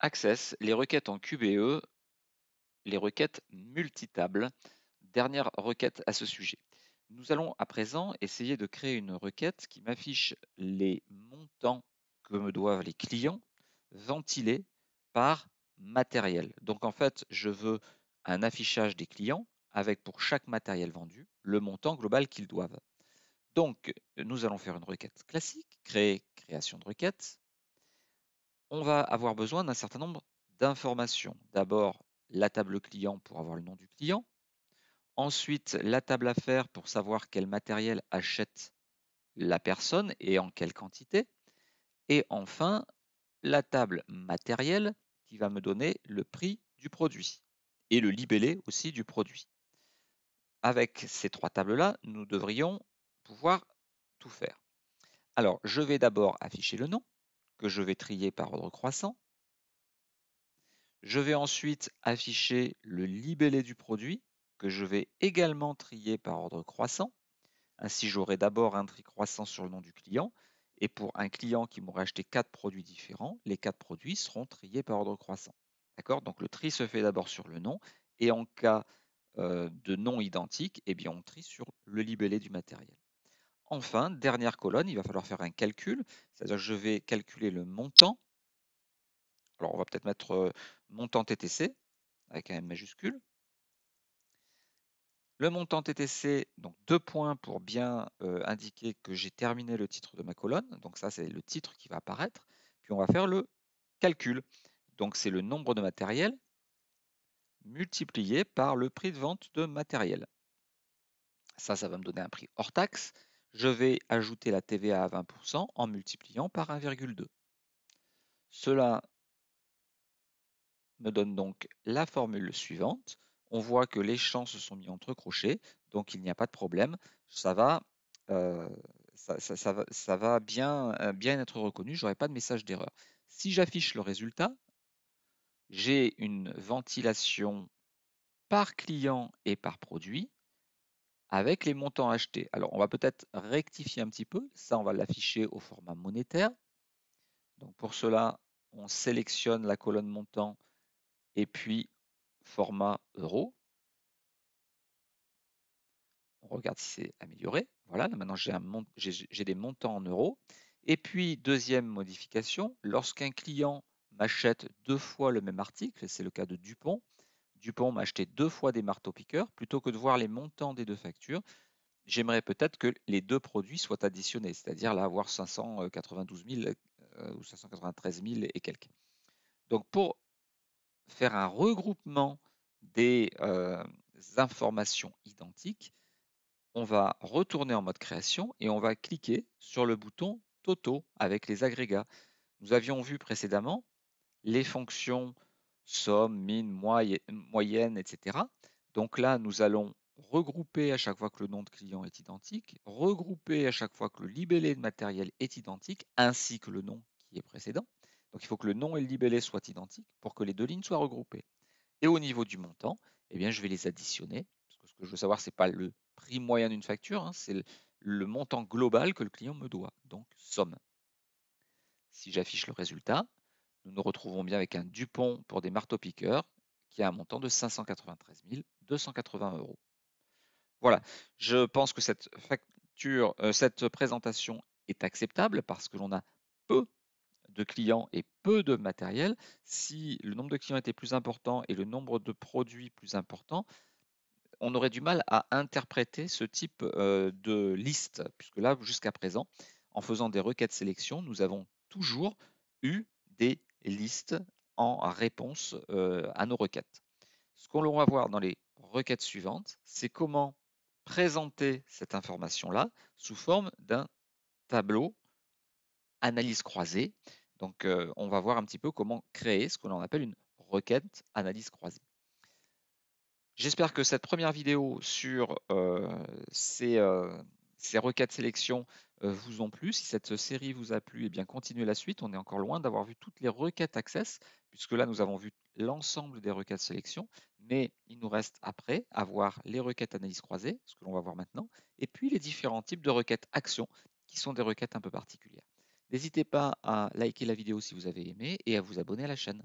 Access, les requêtes en QBE, les requêtes multitables, dernière requête à ce sujet. Nous allons à présent essayer de créer une requête qui m'affiche les montants que me doivent les clients ventilés par matériel. Donc en fait, je veux un affichage des clients avec pour chaque matériel vendu le montant global qu'ils doivent. Donc nous allons faire une requête classique, créer création de requête, on va avoir besoin d'un certain nombre d'informations. D'abord, la table client pour avoir le nom du client. Ensuite, la table affaires pour savoir quel matériel achète la personne et en quelle quantité. Et enfin, la table matériel qui va me donner le prix du produit et le libellé aussi du produit. Avec ces trois tables-là, nous devrions pouvoir tout faire. Alors, je vais d'abord afficher le nom que je vais trier par ordre croissant. Je vais ensuite afficher le libellé du produit que je vais également trier par ordre croissant. Ainsi, j'aurai d'abord un tri croissant sur le nom du client. Et pour un client qui m'aurait acheté quatre produits différents, les quatre produits seront triés par ordre croissant. D'accord Donc le tri se fait d'abord sur le nom. Et en cas euh, de nom identique, eh bien, on trie sur le libellé du matériel. Enfin, dernière colonne, il va falloir faire un calcul, c'est-à-dire que je vais calculer le montant. Alors, on va peut-être mettre montant TTC avec un M majuscule. Le montant TTC, donc deux points pour bien indiquer que j'ai terminé le titre de ma colonne. Donc ça, c'est le titre qui va apparaître. Puis on va faire le calcul. Donc c'est le nombre de matériel multiplié par le prix de vente de matériel. Ça, ça va me donner un prix hors taxe je vais ajouter la TVA à 20% en multipliant par 1,2. Cela me donne donc la formule suivante. On voit que les champs se sont mis entre crochets, donc il n'y a pas de problème. Ça va, euh, ça, va bien, euh, bien être reconnu, je n'aurai pas de message d'erreur. Si j'affiche le résultat, j'ai une ventilation par client et par produit avec les montants achetés. Alors, on va peut-être rectifier un petit peu. Ça, on va l'afficher au format monétaire. Donc, pour cela, on sélectionne la colonne montant et puis format euro. On regarde si c'est amélioré. Voilà, maintenant j'ai des montants en euros. Et puis, deuxième modification, lorsqu'un client m'achète deux fois le même article, c'est le cas de Dupont, Dupont m'a acheté deux fois des marteaux-piqueurs, plutôt que de voir les montants des deux factures, j'aimerais peut-être que les deux produits soient additionnés, c'est-à-dire là avoir 592 000 euh, ou 593 000 et quelques. Donc pour faire un regroupement des euh, informations identiques, on va retourner en mode création et on va cliquer sur le bouton Toto avec les agrégats. Nous avions vu précédemment les fonctions somme, mine, moyenne, etc. Donc là, nous allons regrouper à chaque fois que le nom de client est identique, regrouper à chaque fois que le libellé de matériel est identique, ainsi que le nom qui est précédent. Donc il faut que le nom et le libellé soient identiques pour que les deux lignes soient regroupées. Et au niveau du montant, eh bien, je vais les additionner, parce que ce que je veux savoir, ce n'est pas le prix moyen d'une facture, hein, c'est le montant global que le client me doit, donc somme. Si j'affiche le résultat, nous nous retrouvons bien avec un Dupont pour des marteaux-piqueurs qui a un montant de 593 280 euros. Voilà, je pense que cette facture, euh, cette présentation est acceptable parce que l'on a peu de clients et peu de matériel. Si le nombre de clients était plus important et le nombre de produits plus important, on aurait du mal à interpréter ce type euh, de liste, puisque là, jusqu'à présent, en faisant des requêtes sélection, nous avons toujours eu des liste en réponse euh, à nos requêtes. Ce qu'on va voir dans les requêtes suivantes, c'est comment présenter cette information-là sous forme d'un tableau analyse croisée. Donc, euh, on va voir un petit peu comment créer ce qu'on appelle une requête analyse croisée. J'espère que cette première vidéo sur euh, ces, ces requêtes sélection vous ont plu, si cette série vous a plu, et eh bien continuez la suite. On est encore loin d'avoir vu toutes les requêtes Access, puisque là nous avons vu l'ensemble des requêtes sélection, mais il nous reste après à voir les requêtes analyse croisée, ce que l'on va voir maintenant, et puis les différents types de requêtes action, qui sont des requêtes un peu particulières. N'hésitez pas à liker la vidéo si vous avez aimé et à vous abonner à la chaîne.